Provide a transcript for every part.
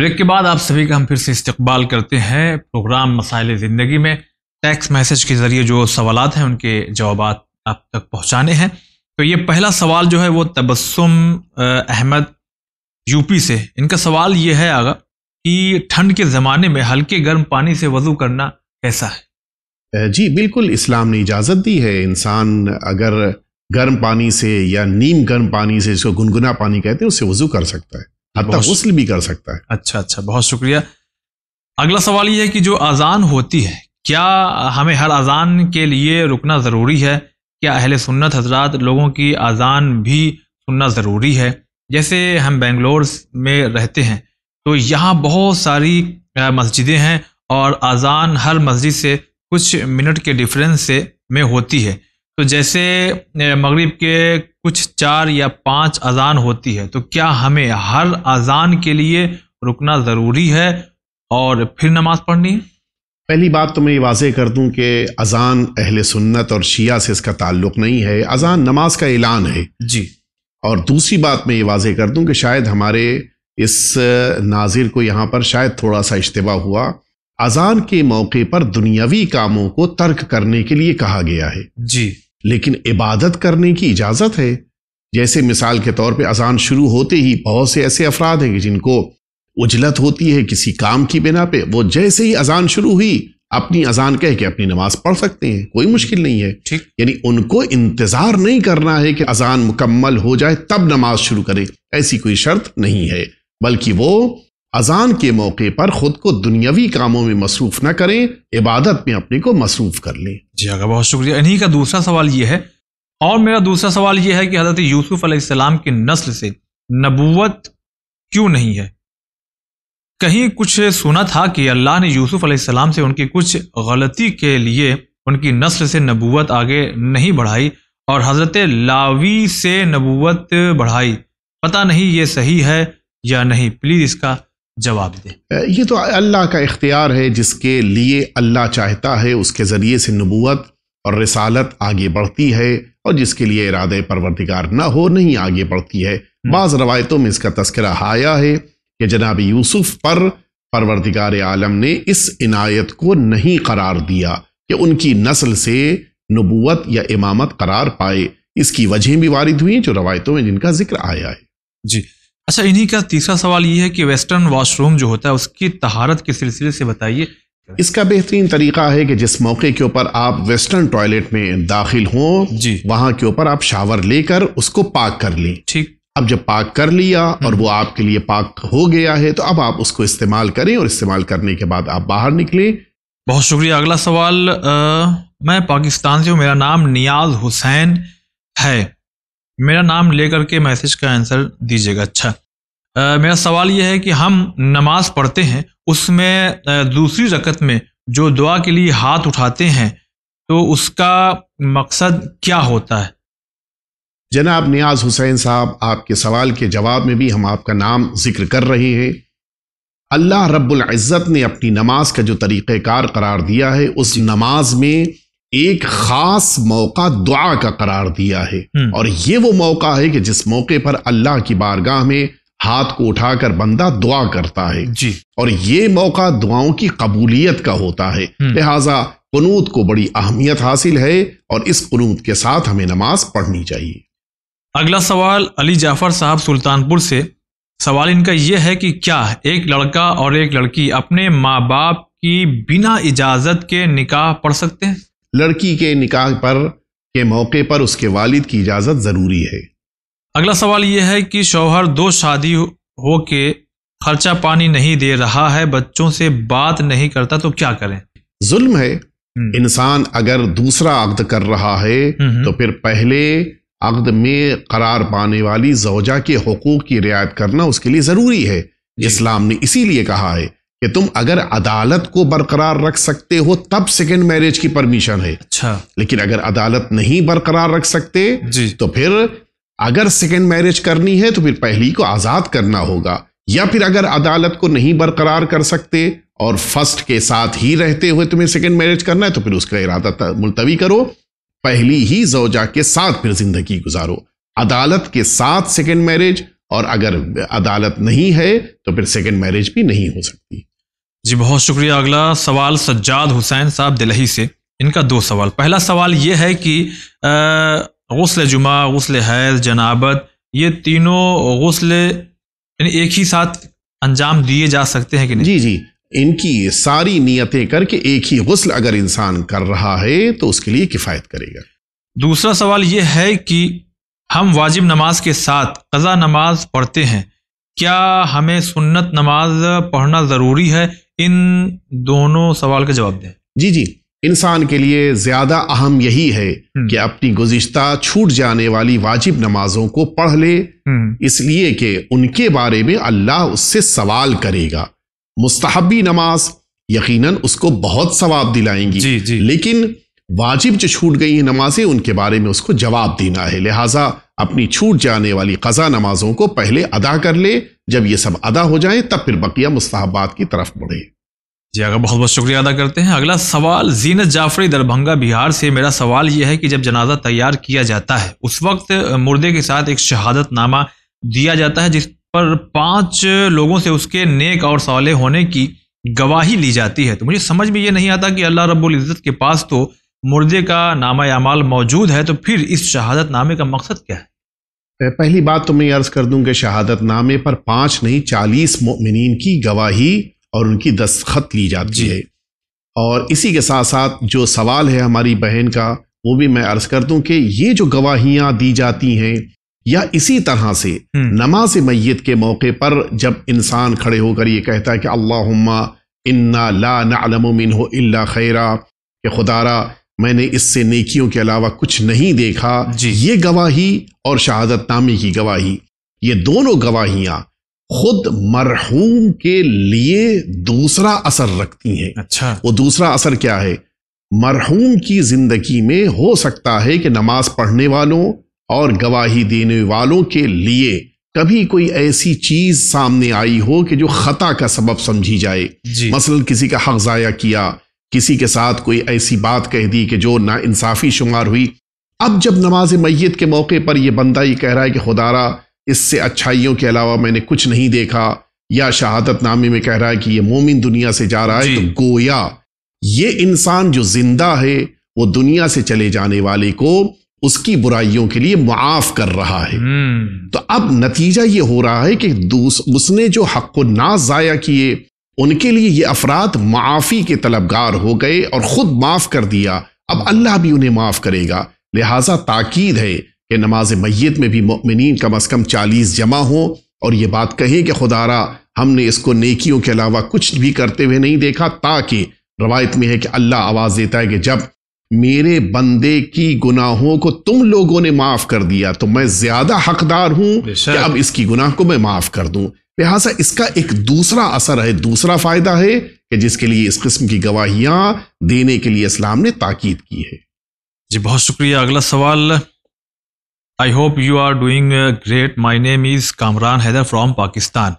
Break के बाद आप सभी का हम फिर से इस्तकबाल करते हैं प्रोग्राम मसाइल ज़िंदगी में टैक्स मैसेज के ज़रिए जो सवाल हैं उनके जवाब आप तक पहुँचाने हैं तो ये पहला सवाल जो है वो तबस्सुम अहमद यूपी से इनका सवाल ये है आगा कि ठंड के ज़माने में हल्के गर्म पानी से वज़ू करना कैसा है जी बिल्कुल इस्लाम ने इजाज़त दी है इंसान अगर गर्म पानी से या नीम गर्म पानी से इसको गुनगुना पानी कहते हैं उससे वज़ू कर सकता है गुस्ल भी कर सकता है अच्छा अच्छा बहुत शुक्रिया अगला सवाल ये है कि जो अजान होती है क्या हमें हर अजान के लिए रुकना ज़रूरी है क्या अहल सुन्नत हजरात लोगों की अजान भी सुनना ज़रूरी है जैसे हम बेंगलोर में रहते हैं तो यहाँ बहुत सारी मस्जिदें हैं और अजान हर मस्जिद से कुछ मिनट के डिफरेंस से में होती है तो जैसे मगरिब के कुछ चार या पांच अजान होती है तो क्या हमें हर अजान के लिए रुकना ज़रूरी है और फिर नमाज पढ़नी है पहली बात तो मैं ये वाजह कर दूं कि अजान अहल सुन्नत और शिया से इसका ताल्लुक नहीं है अजान नमाज का ऐलान है जी और दूसरी बात मैं ये वाजह कर दूं कि शायद हमारे इस नाजिर को यहाँ पर शायद थोड़ा सा इज्तवा हुआ अजान के मौके पर दुनियावी कामों को तर्क करने के लिए कहा गया है जी लेकिन इबादत करने की इजाज़त है जैसे मिसाल के तौर पे अजान शुरू होते ही बहुत से ऐसे अफराद हैं जिनको उजलत होती है किसी काम की बिना पे वो जैसे ही अजान शुरू हुई अपनी अजान कह के अपनी नमाज पढ़ सकते हैं कोई मुश्किल नहीं है ठीक यानी उनको इंतजार नहीं करना है कि अजान मुकम्मल हो जाए तब नमाज शुरू करे ऐसी कोई शर्त नहीं है बल्कि वो अजान के मौके पर खुद को दुनियावी कामों में मसरूफ न करें इबादत में अपने को मसरूफ कर लें जी अगर बहुत शुक्रिया इन्हीं का दूसरा सवाल यह है और मेरा दूसरा सवाल यह है कि हज़रत यूसुफ अलैहिस्सलाम की नस्ल से नबूवत क्यों नहीं है कहीं कुछ सुना था कि अल्लाह ने यूसुफ अलैहिस्सलाम से उनकी कुछ गलती के लिए उनकी नस्ल से नबूवत आगे नहीं बढ़ाई और हज़रत लावी से नबूवत बढ़ाई पता नहीं ये सही है या नहीं प्लीज़ इसका जवाब दें ये तो अल्लाह का इख्तियार है जिसके लिए अल्लाह चाहता है उसके ज़रिए से नबूत और रसालत आगे बढ़ती है और जिसके लिए इरादे परवरदिगार ना हो नहीं आगे बढ़ती है हम्म। बाज़ रवायतों में इसका तस्करा आया है कि जनाब यूसुफ पर परवरदिगार आलम ने इस इनायत को नहीं करार दिया कि उनकी नस्ल से नबूत या इमामत करार पाए इसकी वजह भी वारिद हुई जो रवायतों में जिनका जिक्र आया है जी अच्छा इन्हीं का तीसरा सवाल ये है कि वेस्टर्न वॉशरूम जो होता है उसकी तहारत के सिलसिले से बताइए इसका बेहतरीन तरीका है कि जिस मौके के ऊपर आप वेस्टर्न टॉयलेट में दाखिल हों जी वहाँ के ऊपर आप शावर लेकर उसको पाक कर लें ठीक अब जब पाक कर लिया और वो आपके लिए पाक हो गया है तो अब आप उसको इस्तेमाल करें और इस्तेमाल करने के बाद आप बाहर निकलें बहुत शुक्रिया अगला सवाल आ, मैं पाकिस्तान से हूँ मेरा नाम नियाज हुसैन है मेरा नाम लेकर के मैसेज का आंसर दीजिएगा अच्छा आ, मेरा सवाल यह है कि हम नमाज पढ़ते हैं उसमें दूसरी रकत में जो दुआ के लिए हाथ उठाते हैं तो उसका मकसद क्या होता है जनाब नियाज हुसैन साहब आपके सवाल के जवाब में भी हम आपका नाम जिक्र कर रहे हैं अल्लाह रब्बुल इज़्ज़त ने अपनी नमाज का जो तरीक़ार करार दिया है उस नमाज में एक खास मौका दुआ का करार दिया है हम्म। और ये वो मौका है कि जिस मौके पर अल्लाह की बारगाह में हाथ को उठाकर बंदा दुआ करता है जी और ये मौका दुआओं की कबूलियत का होता है हम्म। लिहाजा कनूत को बड़ी अहमियत हासिल है और इस कनूत के साथ हमें नमाज पढ़नी चाहिए अगला सवाल अली जाफर साहब सुल्तानपुर से सवाल इनका यह है कि क्या एक लड़का और एक लड़की अपने माँ बाप की बिना इजाजत के निकाह पढ़ सकते हैं लड़की के निकाह पर के मौके पर उसके वालिद की इजाज़त ज़रूरी है अगला सवाल यह है कि शौहर दो शादी हो के खर्चा पानी नहीं दे रहा है बच्चों से बात नहीं करता तो क्या करें जुल्म है हम्म। इंसान अगर दूसरा अकद कर रहा है हम्म, हम्म। तो फिर पहले अकद में करार पाने वाली जोजा के हकूक़ की रियायत करना उसके लिए ज़रूरी है इस्लाम ने इसीलिए कहा है कि तुम अगर अदालत को बरकरार रख सकते हो तब सेकेंड मैरिज की परमिशन है अच्छा लेकिन अगर अदालत नहीं बरकरार रख सकते जी। तो फिर अगर सेकेंड मैरिज करनी है तो फिर पहली को आजाद करना होगा या फिर अगर अदालत को नहीं बरकरार कर सकते और फर्स्ट के साथ ही रहते हुए तुम्हें सेकेंड मैरिज करना है तो फिर उसका इरादा मुलतवी करो पहली ही जोजा के साथ फिर जिंदगी गुजारो अदालत के साथ सेकेंड मैरिज और अगर अदालत नहीं है तो फिर सेकेंड मैरिज भी नहीं हो सकती जी बहुत शुक्रिया अगला सवाल सज्जाद हुसैन साहब दिल्ली से इनका दो सवाल पहला सवाल ये है कि गसल जुमा गसल हैज जनाबत ये तीनों गसल एक ही साथ अंजाम दिए जा सकते हैं कि नहीं जी जी इनकी सारी नीयतें करके एक ही गसल अगर इंसान कर रहा है तो उसके लिए किफ़ायत करेगा दूसरा सवाल ये है कि हम वाजिब नमाज के साथ कज़ा नमाज पढ़ते हैं क्या हमें सुन्नत नमाज पढ़ना ज़रूरी है इन दोनों सवाल के जवाब दें जी जी इंसान के लिए ज्यादा अहम यही है हम्म। कि अपनी गुज्श्ता छूट जाने वाली वाजिब नमाजों को पढ़ ले हम्म। इसलिए कि उनके बारे में अल्लाह उससे सवाल करेगा मुस्तहबी नमाज यकीनन उसको बहुत सवाब दिलाएंगी जी, जी। लेकिन वाजिब जो छूट गई हैं नमाजें उनके बारे में उसको जवाब देना है लिहाजा अपनी छूट जाने वाली कज़ा नमाजों को पहले अदा कर ले जब ये सब अदा हो जाए तब फिर बकिया मुस्ताहबात की तरफ बढ़े जी अगर बहुत बहुत शुक्रिया अदा करते हैं अगला सवाल जीनत जाफरी दरभंगा बिहार से मेरा सवाल यह है कि जब जनाजा तैयार किया जाता है उस वक्त मुर्दे के साथ एक शहादतनामा दिया जाता है जिस पर पांच लोगों से उसके नेक और सौले होने की गवाही ली जाती है तो मुझे समझ में ये नहीं आता कि अल्लाह रब्बुल इज़्ज़त के पास तो मुर्दे का नामा अमाल मौजूद है तो फिर इस शहादत नामे का मकसद क्या है पहली बात तो मैं अर्ज कर दूं कि शहादत नामे पर पांच नहीं चालीस मोमिन की गवाही और उनकी दस्तखत ली जाती है और इसी के साथ साथ जो सवाल है हमारी बहन का वो भी मैं अर्ज कर दूं कि ये जो गवाहियां दी जाती हैं या इसी तरह से हम्म। नमाज मैत के मौके पर जब इंसान खड़े होकर ये कहता है कि अल्लाह इन्ना ला नलमिन हो खैरा कि खुदारा मैंने इससे नेकियों के अलावा कुछ नहीं देखा ये गवाही और शहादत नामे की गवाही ये दोनों गवाहियां खुद मरहूम के लिए दूसरा असर रखती हैं अच्छा वो दूसरा असर क्या है मरहूम की जिंदगी में हो सकता है कि नमाज पढ़ने वालों और गवाही देने वालों के लिए कभी कोई ऐसी चीज सामने आई हो कि जो खता का सबब समझी जाए मसलन किसी का हक ज़ाया किया किसी के साथ कोई ऐसी बात कह दी कि जो ना इंसाफी शुमार हुई अब जब नमाज मैत के मौके पर यह बंदा ये कह रहा है कि खुदारा इससे अच्छाइयों के अलावा मैंने कुछ नहीं देखा या शहादत नामे में कह रहा है कि यह मोमिन दुनिया से जा रहा है तो गोया ये इंसान जो जिंदा है वो दुनिया से चले जाने वाले को उसकी बुराइयों के लिए माफ कर रहा है हम्म। तो अब नतीजा ये हो रहा है कि उसने जो हक नाज ज़ाया किए उनके लिए ये अफराद माफ़ी के तलबगार हो गए और ख़ुद माफ़ कर दिया अब अल्लाह भी उन्हें माफ़ करेगा लिहाजा ताकीद है कि नमाज मैत में भी ममिन कम अज़ कम चालीस जमा हो और ये बात कहें कि खुदारा हमने इसको नेकियों के अलावा कुछ भी करते हुए नहीं देखा ताकि रवायत में है कि अल्लाह आवाज़ देता है कि जब मेरे बंदे की गुनाहों को तुम लोगों ने माफ कर दिया तो मैं ज्यादा हकदार हूं अब इसकी गुनाह को मैं माफ कर दूं लिहाजा इसका एक दूसरा असर है दूसरा फायदा है कि जिसके लिए इस किस्म की गवाहियां देने के लिए इस्लाम ने ताकीद की है जी बहुत शुक्रिया अगला सवाल I hope you are doing great my name is Kamran Haider from Pakistan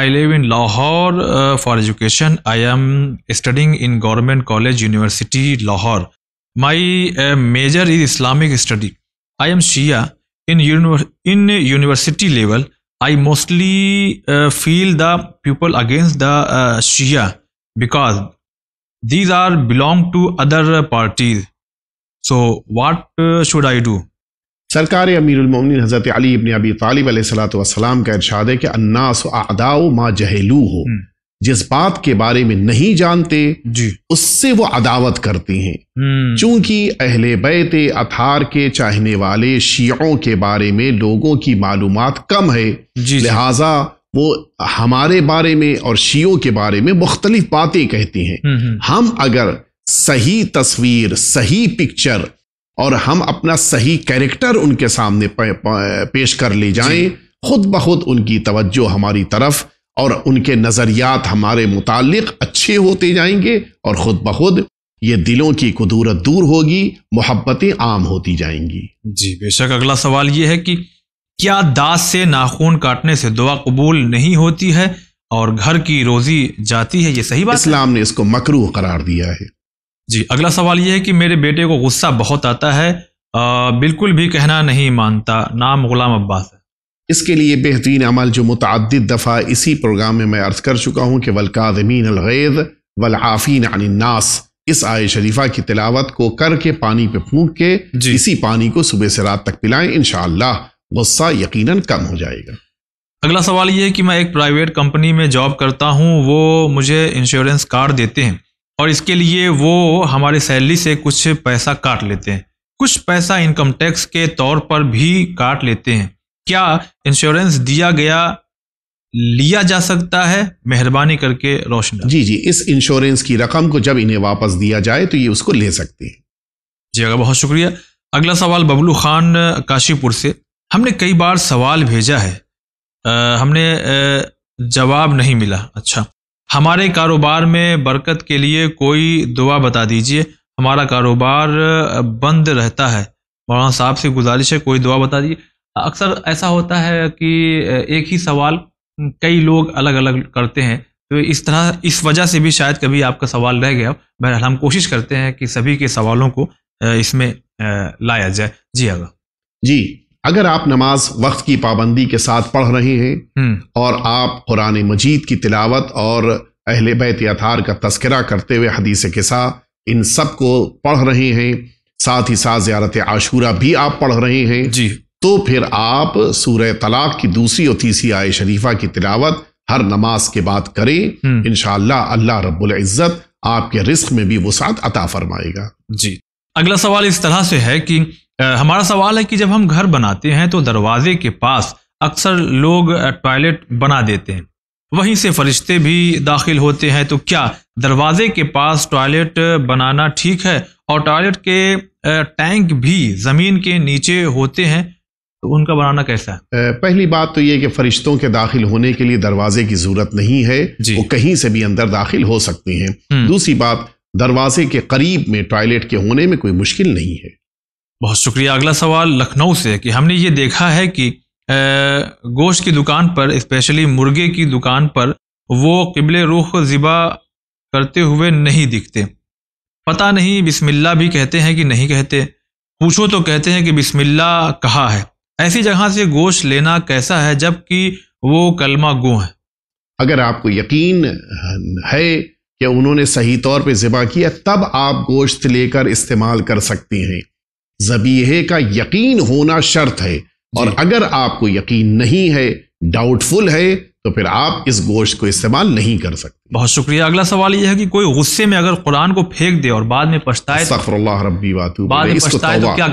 I live in Lahore for education I am studying in government college university Lahore my major is Islamic study I am Shia in in university level I mostly uh, feel the people against the uh, Shia because these are belong to other parties. So what uh, should I do? सरकार अमीरमिन हज़रत अली इबन अबी तालिब सलाम का इरशाद है कि अन्नास आदाओ मा जहलू हो जिस बात के बारे में नहीं जानते उससे वो अदावत करते हैं हम्म। चूंकि अहले बैत अथार के चाहने वाले शियों के बारे में लोगों की मालूम कम है लिहाजा वो हमारे बारे में और शियों के बारे में मुख्तलिफ बातें कहती हैं हम्म, हम्म। हम अगर सही तस्वीर सही पिक्चर और हम अपना सही कैरेक्टर उनके सामने पेश कर ले जाएं खुद ब खुद उनकी तवज्जो हमारी तरफ और उनके नज़रियात हमारे मुतालिक अच्छे होते जाएंगे और ख़ुद ब खुद ये दिलों की कुदूरत दूर होगी मोहब्बतें आम होती जाएंगी जी बेशक अगला सवाल ये है कि क्या दास से नाखून काटने से दुआ कबूल नहीं होती है और घर की रोजी जाती है ये सही बात इस्लाम है? ने इसको मकरू करार दिया है जी अगला सवाल ये है कि मेरे बेटे को गुस्सा बहुत आता है आ, बिल्कुल भी कहना नहीं मानता नाम गुलाम अब्बास है इसके लिए बेहतरीन अमल जो मुतद दफ़ा इसी प्रोग्राम में मैं अर्ज़ कर चुका हूँ कि वलकादमीन अलैद वलआफीन अनन्नास इस आय शरीफा की तिलावत को करके पानी पे फूक के इसी पानी को सुबह से रात तक पिलाएं इन गुस्सा यकीनन कम हो जाएगा अगला सवाल ये कि मैं एक प्राइवेट कंपनी में जॉब करता हूँ वो मुझे इंश्योरेंस कार्ड देते हैं और इसके लिए वो हमारी सैलरी से कुछ पैसा काट लेते हैं कुछ पैसा इनकम टैक्स के तौर पर भी काट लेते हैं क्या इंश्योरेंस दिया गया लिया जा सकता है मेहरबानी करके रोशन जी जी इस इंश्योरेंस की रकम को जब इन्हें वापस दिया जाए तो ये उसको ले सकते हैं जी अगर बहुत शुक्रिया अगला सवाल बबलू खान काशीपुर से हमने कई बार सवाल भेजा है आ, हमने जवाब नहीं मिला अच्छा हमारे कारोबार में बरकत के लिए कोई दुआ बता दीजिए हमारा कारोबार बंद रहता है मौलाना साहब से गुजारिश है कोई दुआ बता दीजिए अक्सर ऐसा होता है कि एक ही सवाल कई लोग अलग अलग करते हैं तो इस तरह इस वजह से भी शायद कभी आपका सवाल रह गया बहरहाल हम कोशिश करते हैं कि सभी के सवालों को इसमें लाया जाए जी अगर जी अगर आप नमाज वक्त की पाबंदी के साथ पढ़ रहे हैं हम्म। और आप कुरान मजीद की तिलावत और अहल बैत याथार का तस्करा करते हुए हदीस किसा इन सब को पढ़ रहे हैं साथ ही साथ ज्यारत आशूरा भी आप पढ़ रहे हैं जी तो फिर आप सूर्य तलाक की दूसरी और तीसरी आय शरीफा की तिलावत हर नमाज के बाद करें हम्म। इन अल्लाह रब्बुल इज़्ज़त आपके रिस्क में भी वसात अता फरमाएगा जी अगला सवाल इस तरह से है कि आ, हमारा सवाल है कि जब हम घर बनाते हैं तो दरवाजे के पास अक्सर लोग टॉयलेट बना देते हैं वहीं से फरिश्ते भी दाखिल होते हैं तो क्या दरवाजे के पास टॉयलेट बनाना ठीक है और टॉयलेट के टैंक भी ज़मीन के नीचे होते हैं तो उनका बनाना कैसा है पहली बात तो ये कि फरिश्तों के दाखिल होने के लिए दरवाजे की जरूरत नहीं है वो कहीं से भी अंदर दाखिल हो सकते हैं हम्म। दूसरी बात दरवाजे के करीब में टॉयलेट के होने में कोई मुश्किल नहीं है बहुत शुक्रिया अगला सवाल लखनऊ से कि हमने ये देखा है कि गोश्त की दुकान पर स्पेशली मुर्गे की दुकान पर वो किबले रुख ज़िबा करते हुए नहीं दिखते पता नहीं बिस्मिल्ला भी कहते हैं कि नहीं कहते पूछो तो कहते हैं कि बिस्मिल्ला कहा है ऐसी जगह से गोश्त लेना कैसा है जबकि वो कलमा गो है अगर आपको यकीन है कि उन्होंने सही तौर पे ज़िबा किया तब आप गोश्त लेकर इस्तेमाल कर सकती हैं जबीहे का यकीन होना शर्त है और अगर आपको यकीन नहीं है डाउटफुल है तो फिर आप इस गोश्त को इस्तेमाल नहीं कर सकते बहुत शुक्रिया अगला सवाल यह है कि कोई गुस्से में अगर कुरान को फेंक दे और बाद में पछताए तो- रब्बी बाद में पछताए तो क्या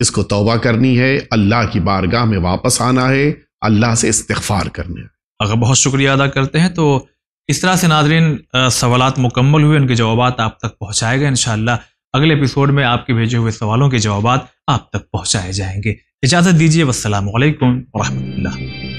इसको तौबा करनी है अल्लाह की बारगाह में वापस आना है अल्लाह से इस्तफार करना है अगर बहुत शुक्रिया अदा करते हैं तो इस तरह से नाजरीन सवाल मुकम्मल हुए उनके जवाब आप तक पहुँचाए गए इन अगले एपिसोड में आपके भेजे हुए सवालों के जवाब आप तक पहुँचाए जाएंगे इजाज़त दीजिए वालकम वरहमल्ला